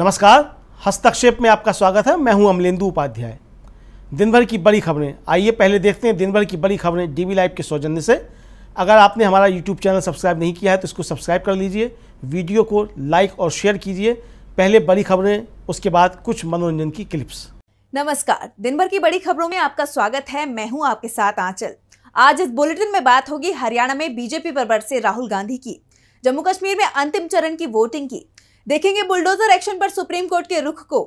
नमस्कार हस्तक्षेप में आपका स्वागत है मैं हूं अमलेंदु उपाध्याय दिन भर की बड़ी खबरें आइए पहले देखते हैं दिन भर की बड़ी खबरें डीबी लाइव के सौजन्य से अगर आपने हमारा यूट्यूब चैनल सब्सक्राइब नहीं किया है तो इसको सब्सक्राइब कर लीजिए वीडियो को लाइक और शेयर कीजिए पहले बड़ी खबरें उसके बाद कुछ मनोरंजन की क्लिप्स नमस्कार दिन भर की बड़ी खबरों में आपका स्वागत है मैं हूँ आपके साथ आंचल आज इस बुलेटिन में बात होगी हरियाणा में बीजेपी पर बरसे राहुल गांधी की जम्मू कश्मीर में अंतिम चरण की वोटिंग की देखेंगे बुलडोजर एक्शन पर सुप्रीम कोर्ट के रुख को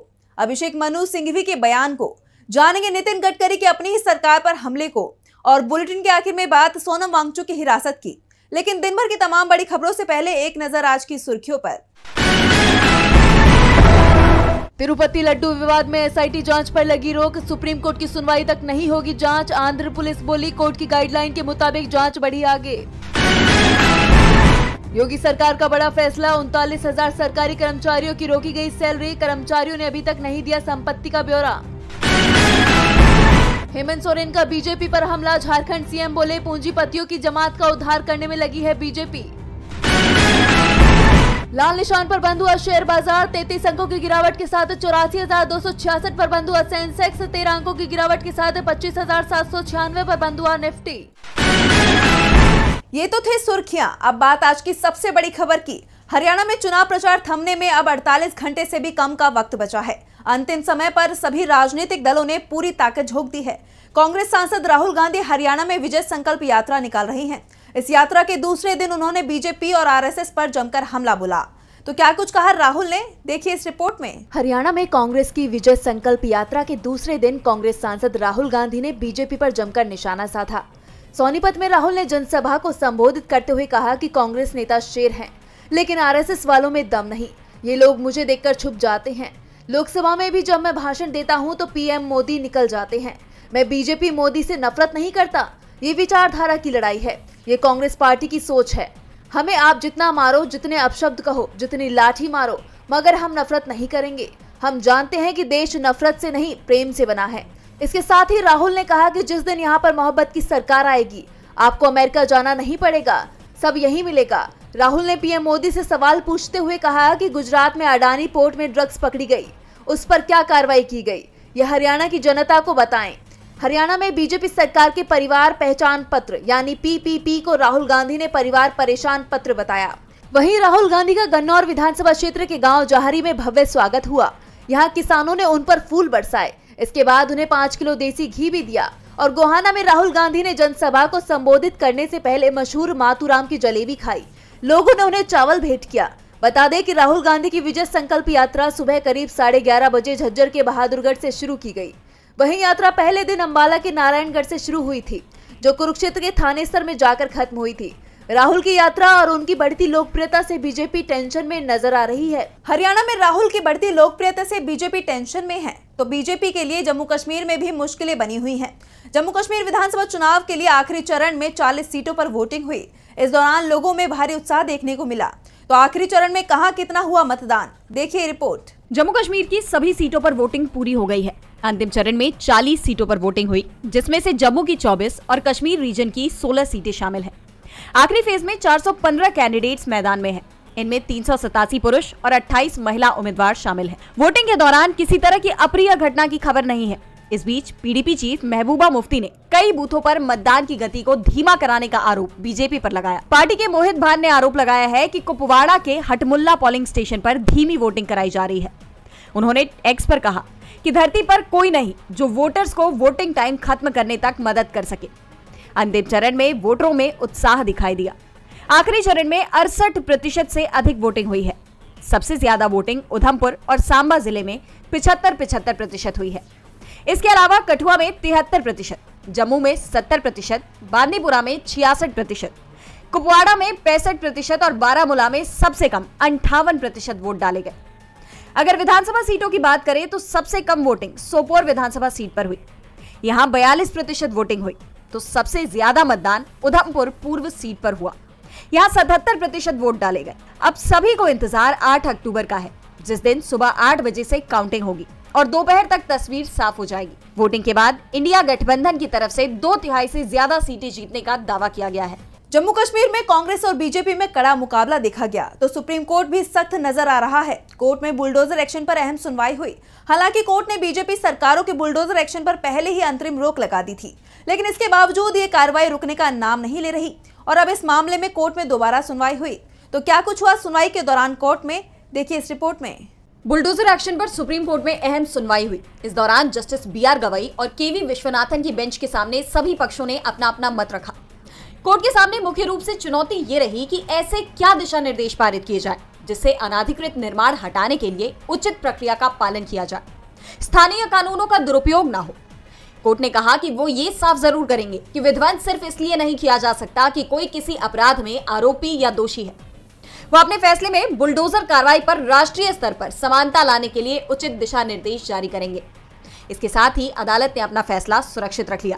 अभिषेक मनु सिंघवी के बयान को जानेंगे नितिन गडकरी के अपनी ही सरकार पर हमले को और बुलेटिन के आखिर में बात सोनम वांगचू की हिरासत की लेकिन दिन भर की तमाम बड़ी खबरों से पहले एक नजर आज की सुर्खियों पर तिरुपति लड्डू विवाद में एसआईटी जांच पर लगी रोक सुप्रीम कोर्ट की सुनवाई तक नहीं होगी जांच आंध्र पुलिस बोली कोर्ट की गाइडलाइन के मुताबिक जांच बढ़ी आगे योगी सरकार का बड़ा फैसला उनतालीस हजार सरकारी कर्मचारियों की रोकी गई सैलरी कर्मचारियों ने अभी तक नहीं दिया संपत्ति का ब्यौरा हेमंत सोरेन का बीजेपी पर हमला झारखंड सीएम बोले पूंजीपतियों की जमात का उद्धार करने में लगी है बीजेपी लाल निशान पर बंद हुआ शेयर बाजार तैतीस अंकों की गिरावट के साथ चौरासी हजार दो सौ छियासठ पर बंद हुआ सेंसेक्स तेरह अंकों की गिरावट के साथ पच्चीस हजार सात सौ छियानवे पर बंद हुआ निफ्टी ये तो थे सुर्खियां अब बात आज की सबसे बड़ी खबर की हरियाणा में चुनाव प्रचार थमने में अब 48 घंटे से भी कम का वक्त बचा है अंतिम समय पर सभी राजनीतिक दलों ने पूरी ताकत झोंक दी है कांग्रेस सांसद राहुल गांधी हरियाणा में विजय संकल्प यात्रा निकाल रही हैं इस यात्रा के दूसरे दिन उन्होंने बीजेपी और आरएसएस पर जमकर हमला बोला तो क्या कुछ कहा राहुल ने देखिए इस रिपोर्ट में हरियाणा में कांग्रेस की विजय संकल्प यात्रा के दूसरे दिन कांग्रेस सांसद राहुल गांधी ने बीजेपी पर जमकर निशाना साधा सोनीपत में राहुल ने जनसभा को संबोधित करते हुए कहा कि कांग्रेस नेता शेर हैं लेकिन आरएसएस वालों में दम नहीं ये लोग मुझे देखकर छुप जाते हैं लोकसभा में भी जब मैं भाषण देता हूँ तो पीएम मोदी निकल जाते हैं मैं बीजेपी मोदी से नफरत नहीं करता ये विचारधारा की लड़ाई है ये कांग्रेस पार्टी की सोच है हमें आप जितना मारो जितने अपशब्द कहो जितनी लाठी मारो मगर हम नफरत नहीं करेंगे हम जानते हैं कि देश नफरत से नहीं प्रेम से बना है इसके साथ ही राहुल ने कहा कि जिस दिन यहाँ पर मोहब्बत की सरकार आएगी आपको अमेरिका जाना नहीं पड़ेगा सब यही मिलेगा राहुल ने पीएम मोदी से सवाल पूछते हुए कहा कि गुजरात में अडानी पोर्ट में ड्रग्स पकड़ी गई उस पर क्या कार्रवाई की गई यह हरियाणा की जनता को बताएं हरियाणा में बीजेपी सरकार के परिवार पहचान पत्र यानी पीपीपी को राहुल गांधी ने परिवार परेशान पत्र बताया वहीं राहुल गांधी का गन्नौर विधानसभा क्षेत्र के गांव जाहरी में भव्य स्वागत हुआ यहां किसानों ने उन पर फूल बरसाए इसके बाद उन्हें पाँच किलो देसी घी भी दिया और गोहाना में राहुल गांधी ने जनसभा को संबोधित करने से पहले मशहूर मातूराम की जलेबी खाई लोगों ने उन्हें चावल भेंट किया बता दें कि राहुल गांधी की विजय संकल्प यात्रा सुबह करीब साढ़े ग्यारह बजे झज्जर के बहादुरगढ़ से शुरू की गई वही यात्रा पहले दिन अम्बाला के नारायणगढ़ से शुरू हुई थी जो कुरुक्षेत्र के थानेसर में जाकर खत्म हुई थी राहुल की यात्रा और उनकी बढ़ती लोकप्रियता से बीजेपी टेंशन में नजर आ रही है हरियाणा में राहुल की बढ़ती लोकप्रियता से बीजेपी टेंशन में है तो बीजेपी के लिए जम्मू कश्मीर में भी मुश्किलें बनी हुई हैं। जम्मू कश्मीर विधानसभा चुनाव के लिए आखिरी चरण में 40 सीटों पर वोटिंग हुई इस दौरान लोगों में भारी उत्साह देखने को मिला तो आखिरी चरण में कहा कितना हुआ मतदान देखिए रिपोर्ट जम्मू कश्मीर की सभी सीटों आरोप वोटिंग पूरी हो गयी है अंतिम चरण में चालीस सीटों आरोप वोटिंग हुई जिसमे ऐसी जम्मू की चौबीस और कश्मीर रीजन की सोलह सीटें शामिल है आखिरी फेज में 415 कैंडिडेट्स मैदान में हैं। इनमें तीन पुरुष और 28 महिला उम्मीदवार शामिल हैं। वोटिंग के दौरान किसी तरह की अप्रिय घटना की खबर नहीं है इस बीच पीडीपी चीफ महबूबा मुफ्ती ने कई बूथों पर मतदान की गति को धीमा कराने का आरोप बीजेपी पर लगाया पार्टी के मोहित भान ने आरोप लगाया है कि कुपवाड़ा के हटमुल्ला पोलिंग स्टेशन पर धीमी वोटिंग कराई जा रही है उन्होंने एक्स पर कहा कि धरती पर कोई नहीं जो वोटर्स को वोटिंग टाइम खत्म करने तक मदद कर सके अंतिम चरण में वोटरों में उत्साह दिखाई दिया आखिरी चरण में अड़सठ प्रतिशत से अधिक वोटिंग हुई है सबसे ज्यादा वोटिंग उधमपुर और सांबा जिले में पिछहत्तर पिछहत्तर प्रतिशत हुई है इसके अलावा कठुआ में तिहत्तर प्रतिशत जम्मू में सत्तर प्रतिशत बांदीपुरा में छियासठ प्रतिशत कुपवाड़ा में पैंसठ प्रतिशत और बारामूला में सबसे कम अंठावन प्रतिशत वोट डाले गए अगर विधानसभा सीटों की बात करें तो सबसे कम वोटिंग सोपोर विधानसभा सीट पर हुई यहाँ बयालीस प्रतिशत वोटिंग हुई तो सबसे ज्यादा मतदान उधमपुर पूर्व सीट पर हुआ यहाँ सतहत्तर प्रतिशत वोट डाले गए अब सभी को इंतजार 8 अक्टूबर का है जिस दिन सुबह आठ बजे से काउंटिंग होगी और दोपहर तक तस्वीर साफ हो जाएगी वोटिंग के बाद इंडिया गठबंधन की तरफ से दो तिहाई से ज्यादा सीटें जीतने का दावा किया गया है जम्मू कश्मीर में कांग्रेस और बीजेपी में कड़ा मुकाबला देखा गया तो सुप्रीम कोर्ट भी सख्त नजर आ रहा है कोर्ट में बुलडोजर एक्शन पर अहम सुनवाई हुई हालांकि कोर्ट ने बीजेपी सरकारों के बुलडोजर एक्शन पर पहले ही अंतरिम रोक लगा दी थी लेकिन इसके बावजूद ये कार्रवाई रुकने का नाम नहीं ले रही और अब इस मामले में कोर्ट में दोबारा सुनवाई हुई तो क्या कुछ हुआ सुनवाई के दौरान कोर्ट में देखिए इस रिपोर्ट में बुलडोजर एक्शन पर सुप्रीम कोर्ट में अहम सुनवाई हुई इस दौरान जस्टिस बी आर गवई और के वी विश्वनाथन की बेंच के सामने सभी पक्षों ने अपना अपना मत रखा कोर्ट के सामने मुख्य रूप से चुनौती ये रही कि ऐसे क्या दिशा निर्देश पारित किए जाए जिससे अनाधिकृत निर्माण हटाने के लिए उचित प्रक्रिया का पालन किया जाए स्थानीय कानूनों का दुरुपयोग ना हो कोर्ट ने कहा कि वो ये साफ जरूर करेंगे कि विध्वंस सिर्फ इसलिए नहीं किया जा सकता कि कोई किसी अपराध में आरोपी या दोषी है वो अपने फैसले में बुलडोजर कार्रवाई पर राष्ट्रीय स्तर पर समानता लाने के लिए उचित दिशा निर्देश जारी करेंगे इसके साथ ही अदालत ने अपना फैसला सुरक्षित रख लिया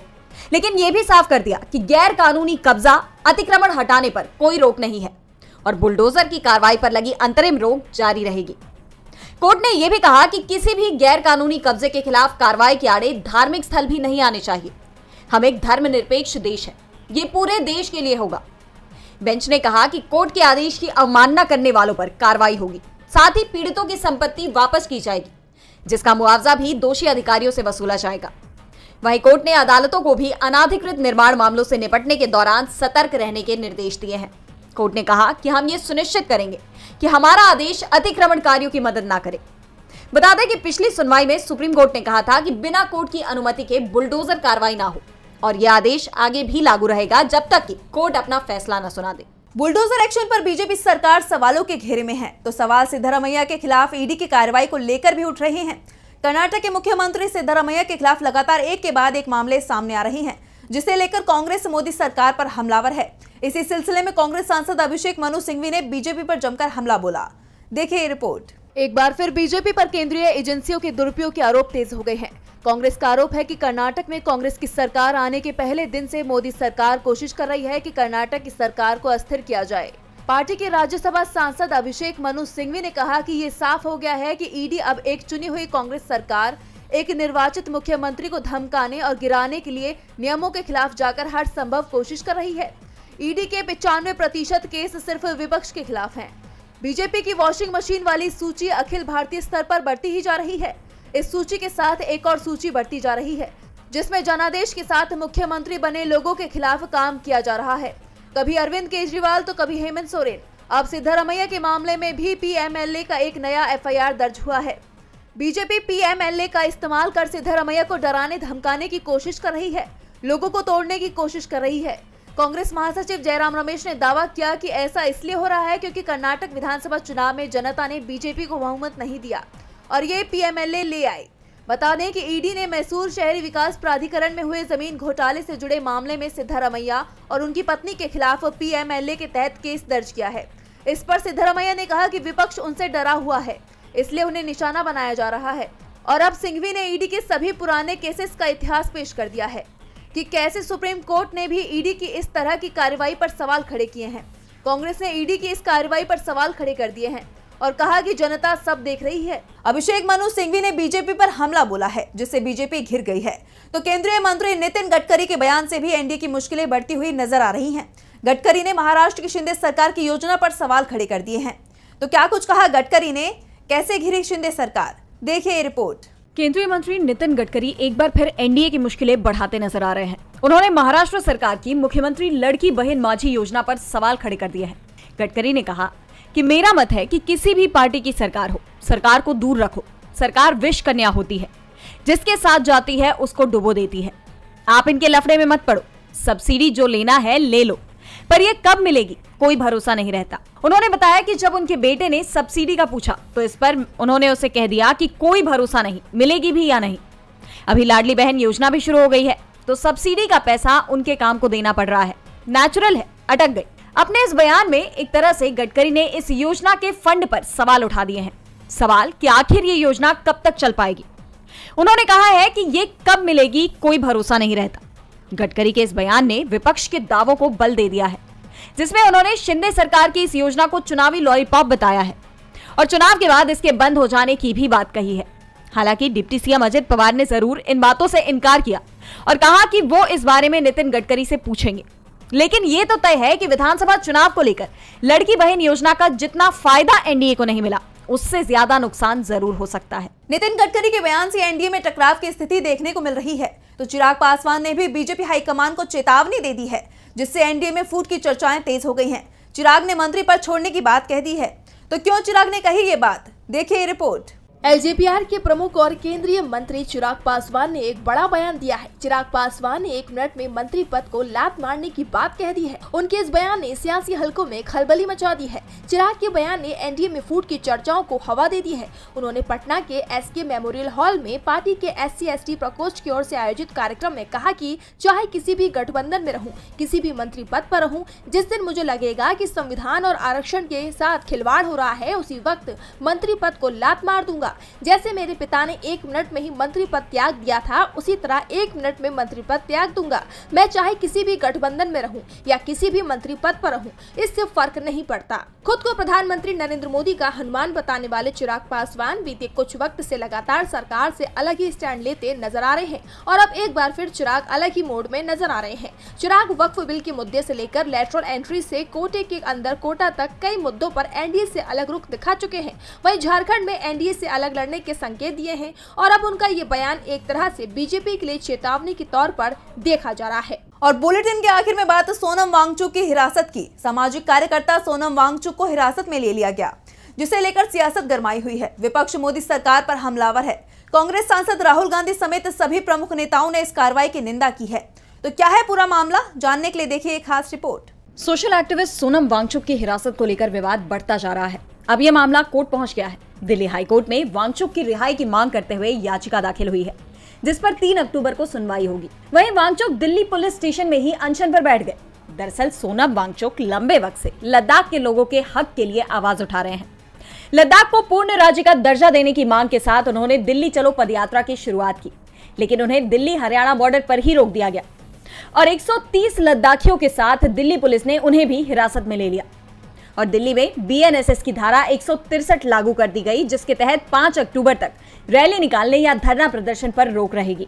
लेकिन यह भी साफ कर दिया कि गैर कानूनी कब्जा अतिक्रमण हटाने पर कोई रोक नहीं है और बुलडोजर की कार्रवाई पर लगी अंतरिम रोक जारी रहेगी कोर्ट ने यह भी कहा कि किसी भी गैर कानूनी कब्जे के खिलाफ कार्रवाई के आड़े धार्मिक स्थल भी नहीं आने चाहिए हम एक धर्मनिरपेक्ष देश है ये पूरे देश के लिए होगा बेंच ने कहा कि कोर्ट के आदेश की अवमानना करने वालों पर कार्रवाई होगी साथ ही पीड़ितों की संपत्ति वापस की जाएगी जिसका मुआवजा भी दोषी अधिकारियों से वसूला जाएगा वहीं कोर्ट ने अदालतों को भी अनाधिकृत निर्माण मामलों से निपटने के दौरान सतर्क रहने के निर्देश दिए हैं कोर्ट ने कहा कि हम ये सुनिश्चित करेंगे कि हमारा आदेश अतिक्रमणकारियों की मदद ना करे बता दें कि पिछली सुनवाई में सुप्रीम कोर्ट ने कहा था कि बिना कोर्ट की अनुमति के बुलडोजर कार्रवाई ना हो और यह आदेश आगे भी लागू रहेगा जब तक कि कोर्ट अपना फैसला न सुना दे बुलडोजर एक्शन पर बीजेपी सरकार सवालों के घेरे में है तो सवाल सिद्धरमैया के खिलाफ ईडी की कार्रवाई को लेकर भी उठ रहे हैं कर्नाटक के मुख्यमंत्री सिद्धरामैया के खिलाफ लगातार एक के बाद एक मामले सामने आ रहे हैं जिसे लेकर कांग्रेस मोदी सरकार पर हमलावर है इसी सिलसिले में कांग्रेस सांसद अभिषेक मनु सिंघवी ने बीजेपी पर जमकर हमला बोला देखिए रिपोर्ट एक बार फिर बीजेपी पर केंद्रीय एजेंसियों के दुरुपयोग के आरोप तेज हो गए हैं कांग्रेस का आरोप है कि कर्नाटक में कांग्रेस की सरकार आने के पहले दिन से मोदी सरकार कोशिश कर रही है कि कर्नाटक की सरकार को अस्थिर किया जाए पार्टी के राज्यसभा सांसद अभिषेक मनु सिंघवी ने कहा कि ये साफ हो गया है कि ईडी अब एक चुनी हुई कांग्रेस सरकार एक निर्वाचित मुख्यमंत्री को धमकाने और गिराने के लिए नियमों के खिलाफ जाकर हर संभव कोशिश कर रही है ईडी के पिचानवे प्रतिशत केस सिर्फ विपक्ष के खिलाफ हैं। बीजेपी की वॉशिंग मशीन वाली सूची अखिल भारतीय स्तर पर बढ़ती ही जा रही है इस सूची के साथ एक और सूची बढ़ती जा रही है जिसमें जनादेश के साथ मुख्यमंत्री बने लोगों के खिलाफ काम किया जा रहा है कभी अरविंद केजरीवाल तो कभी हेमंत सोरेन अब सिद्धारमैया के मामले में भी पीएमएलए का एक नया एफआईआर दर्ज हुआ है बीजेपी पीएमएलए का इस्तेमाल कर सिद्धारमैया को डराने धमकाने की कोशिश कर रही है लोगों को तोड़ने की कोशिश कर रही है कांग्रेस महासचिव जयराम रमेश ने दावा किया कि ऐसा इसलिए हो रहा है क्योंकि कर्नाटक विधानसभा चुनाव में जनता ने बीजेपी को बहुमत नहीं दिया और ये पीएमएलए ले आई बता दें कि ईडी ने मैसूर शहरी विकास प्राधिकरण में हुए जमीन घोटाले से जुड़े मामले में सिद्धारमैया और उनकी पत्नी के खिलाफ पीएमएलए के तहत केस दर्ज किया है इस पर सिद्धारमैया ने कहा कि विपक्ष उनसे डरा हुआ है इसलिए उन्हें निशाना बनाया जा रहा है और अब सिंघवी ने ईडी के सभी पुराने केसेस का इतिहास पेश कर दिया है कि कैसे सुप्रीम कोर्ट ने भी ईडी की इस तरह की कार्रवाई पर सवाल खड़े किए हैं कांग्रेस ने ईडी की इस कार्रवाई पर सवाल खड़े कर दिए हैं और कहा कि जनता सब देख रही है अभिषेक मनु सिंघवी ने बीजेपी पर हमला बोला है जिससे बीजेपी घिर गई है तो केंद्रीय मंत्री नितिन गडकरी के बयान से भी एनडीए की मुश्किलें बढ़ती हुई नजर आ रही है गडकरी ने महाराष्ट्र की शिंदे सरकार की योजना पर सवाल खड़े कर दिए हैं तो क्या कुछ कहा गडकरी ने कैसे घिरी शिंदे सरकार देखिए रिपोर्ट केंद्रीय मंत्री नितिन गडकरी एक बार फिर एनडीए की मुश्किलें बढ़ाते नजर आ रहे हैं उन्होंने महाराष्ट्र सरकार की मुख्यमंत्री लड़की बहन माझी योजना पर सवाल खड़े कर दिए हैं गडकरी ने कहा कि मेरा मत है कि किसी भी पार्टी की सरकार हो सरकार को दूर रखो सरकार विश कन्या होती है जिसके साथ जाती है उसको डुबो देती है आप इनके लफड़े में मत पड़ो सब्सिडी जो लेना है ले लो पर यह कब मिलेगी कोई भरोसा नहीं रहता उन्होंने बताया कि जब उनके बेटे ने सब्सिडी का पूछा तो इस पर उन्होंने उसे कह दिया कि कोई भरोसा नहीं मिलेगी भी या नहीं अभी लाडली बहन योजना भी शुरू हो गई है तो सब्सिडी का पैसा उनके काम को देना पड़ रहा है नेचुरल है अटक गई अपने इस बयान में एक तरह से गडकरी ने इस योजना के फंड पर सवाल उठा दिए हैं सवाल कि आखिर ये योजना कब तक चल पाएगी उन्होंने कहा है कि ये कब मिलेगी कोई भरोसा नहीं रहता गडकरी के इस बयान ने विपक्ष के दावों को बल दे दिया है जिसमें उन्होंने शिंदे सरकार की इस योजना को चुनावी लॉलीपॉप बताया है और चुनाव के बाद इसके बंद हो जाने की भी बात कही है हालांकि डिप्टी सीएम अजित पवार ने जरूर इन बातों से इनकार किया और कहा कि वो इस बारे में नितिन गडकरी से पूछेंगे लेकिन यह तो तय है कि विधानसभा चुनाव को लेकर लड़की बहन योजना का जितना फायदा एनडीए को नहीं मिला उससे ज्यादा नुकसान जरूर हो सकता है नितिन गडकरी के बयान से एनडीए में टकराव की स्थिति देखने को मिल रही है तो चिराग पासवान ने भी बीजेपी हाईकमान को चेतावनी दे दी है जिससे एनडीए में फूट की चर्चाएं तेज हो गई हैं चिराग ने मंत्री पर छोड़ने की बात कह दी है तो क्यों चिराग ने कही ये बात देखिए रिपोर्ट एलजेपीआर के प्रमुख और केंद्रीय मंत्री चिराग पासवान ने एक बड़ा बयान दिया है चिराग पासवान ने एक मिनट में मंत्री पद को लात मारने की बात कह दी है उनके इस बयान ने सियासी हलकों में खलबली मचा दी है चिराग के बयान ने एनडीए में फूट की चर्चाओं को हवा दे दी है उन्होंने पटना के एस के मेमोरियल हॉल में पार्टी के एस सी प्रकोष्ठ की ओर ऐसी आयोजित कार्यक्रम में कहा की चाहे किसी भी गठबंधन में रहूँ किसी भी मंत्री पद आरोप रहूँ जिस दिन मुझे लगेगा की संविधान और आरक्षण के साथ खिलवाड़ हो रहा है उसी वक्त मंत्री पद को लात मार दूंगा होगा जैसे मेरे पिता ने एक मिनट में ही मंत्री पद त्याग दिया था उसी तरह एक मिनट में मंत्री पद त्याग दूंगा मैं चाहे किसी भी गठबंधन में रहूं या किसी भी मंत्री पद पर रहूं इससे फर्क नहीं पड़ता खुद को प्रधानमंत्री नरेंद्र मोदी का हनुमान बताने वाले चिराग पासवान बीते कुछ वक्त ऐसी लगातार सरकार ऐसी अलग ही स्टैंड लेते नजर आ रहे हैं और अब एक बार फिर चिराग अलग ही मोड में नजर आ रहे हैं चिराग वक्फ बिल के मुद्दे ऐसी लेकर लेटरल एंट्री ऐसी कोटे के अंदर कोटा तक कई मुद्दों आरोप एनडीए ऐसी अलग रुख दिखा चुके हैं वही झारखंड में एनडीए से अलग अलग लड़ने के संकेत दिए हैं और अब उनका ये बयान एक तरह से बीजेपी के लिए चेतावनी के तौर पर देखा जा रहा है और बुलेटिन के आखिर में बात सोनम वांगचू की हिरासत की सामाजिक कार्यकर्ता सोनम वांगचू को हिरासत में ले लिया गया जिसे लेकर सियासत गरमाई हुई है विपक्ष मोदी सरकार पर हमलावर है कांग्रेस सांसद राहुल गांधी समेत सभी प्रमुख नेताओं ने इस कार्रवाई की निंदा की है तो क्या है पूरा मामला जानने के लिए देखिए खास report social activist Sonam Wangchuk की हिरासत को लेकर विवाद बढ़ता जा रहा है अब यह मामला कोर्ट पहुंच गया है दिल्ली हाईकोर्ट में वांगचुक की रिहाई की मांग करते हुए याचिका दाखिल हुई है जिस पर 3 अक्टूबर को सुनवाई होगी वहीं वांगचुक दिल्ली पुलिस स्टेशन में ही अनशन पर बैठ गए दरअसल सोनम वांगचुक लंबे वक्त से लद्दाख के लोगों के हक के लिए आवाज उठा रहे हैं लद्दाख को पूर्ण राज्य का दर्जा देने की मांग के साथ उन्होंने दिल्ली चलो पदयात्रा की शुरुआत की लेकिन उन्हें दिल्ली हरियाणा बॉर्डर पर ही रोक दिया गया और 130 लद्दाखियों के साथ दिल्ली पुलिस ने उन्हें भी हिरासत में ले लिया और दिल्ली में बीएनएसएस की धारा एक लागू कर दी गई जिसके तहत 5 अक्टूबर तक रैली निकालने या धरना प्रदर्शन पर रोक रहेगी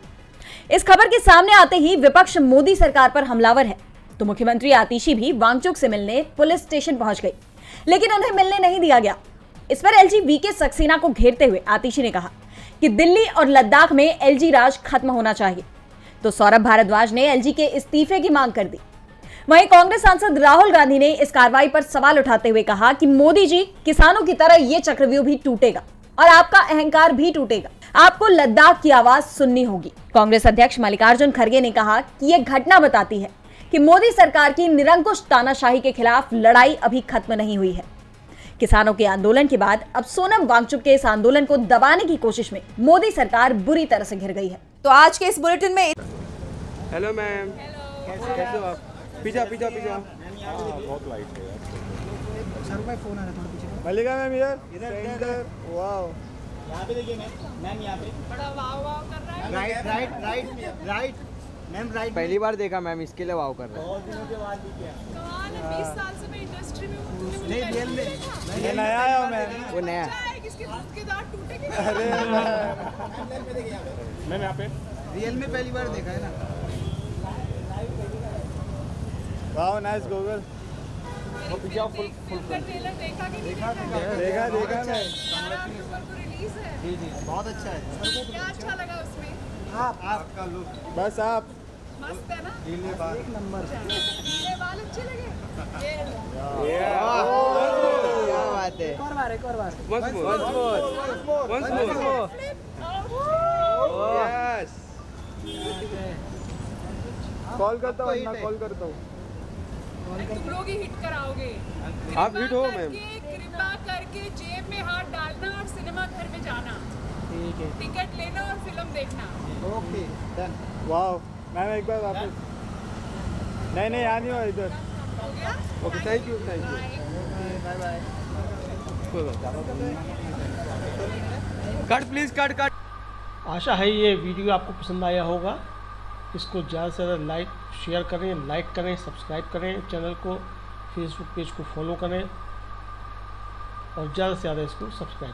इस खबर के सामने आते ही विपक्ष मोदी सरकार पर हमलावर है तो मुख्यमंत्री आतिशी भी वांगचुक से मिलने पुलिस स्टेशन पहुंच गई लेकिन उन्हें मिलने नहीं दिया गया इस पर एल जी सक्सेना को घेरते हुए आतिशी ने कहा कि दिल्ली और लद्दाख में एल राज खत्म होना चाहिए तो सौरभ भारद्वाज ने एलजी के इस्तीफे की मांग कर दी वहीं कांग्रेस सांसद राहुल गांधी ने इस कार्रवाई पर सवाल उठाते हुए कहा कि मोदी जी किसानों की तरह ये चक्रव्यूह भी टूटेगा और आपका अहंकार भी टूटेगा आपको लद्दाख की आवाज सुननी होगी कांग्रेस अध्यक्ष मल्लिकार्जुन खड़गे ने कहा कि यह घटना बताती है कि मोदी सरकार की निरंकुश तानाशाही के खिलाफ लड़ाई अभी खत्म नहीं हुई है किसानों के आंदोलन के बाद अब सोनम वांगचुक के इस आंदोलन को दबाने की कोशिश में मोदी सरकार बुरी तरह से घिर गई है तो आज के इस बुलेटिन में हेलो मैम कैसे हो आप पीछा पीछा पीछा बहुत लाइट है यार सर मैं फोन आ रहा है थोड़ा पीछे मलिका मैम इधर इधर इधर वाओ यहां पे देखिए मैम मैम यहां पे बड़ा वाओ वाओ कर रहा है right right right right ma'am right पहली बार देखा मैम इसके लिए वाओ कर रहा है बहुत दिनों के बाद कमाल है 20 साल से मैं इंडस्ट्री में हूं तुमने मुझे नहीं रियल में मैं नया आया हूं मैं वो नया है किसके दांत के दांत टूटे अरे मैम मैम यहां पे रियल में पहली बार देखा है ना वाओ नाइस गूगल वो पिज्जा फुल फुल ट्रेलर देखा कि देखा देखा देखा मैं अच्छा तो जी जी बहुत अच्छा है क्या अच्छा लगा उसमें आप आपका लुक बस आप मस्त है ना नीले बाल एक नंबर नीले बाल अच्छे लगे ये क्या बात है और बार एक और बार once more once more once more call करता हूँ कॉल करता हूँ तुम लोग ही हिट कराओगे आप हिट हो मैम कृपा करके जेब में हाथ डालना और सिनेमा घर में जाना ठीक है टिकट लेना और फिल्म देखना ओके डन वाओ मैम एक बार वापस नहीं नहीं आ नहीं हो इधर okay thank you thank you cut please cut cut आशा है ये वीडियो आपको पसंद आया होगा इसको ज़्यादा से ज़्यादा लाइक शेयर करें लाइक करें सब्सक्राइब करें चैनल को फेसबुक पेज को फॉलो करें और ज़्यादा से ज़्यादा इसको सब्सक्राइब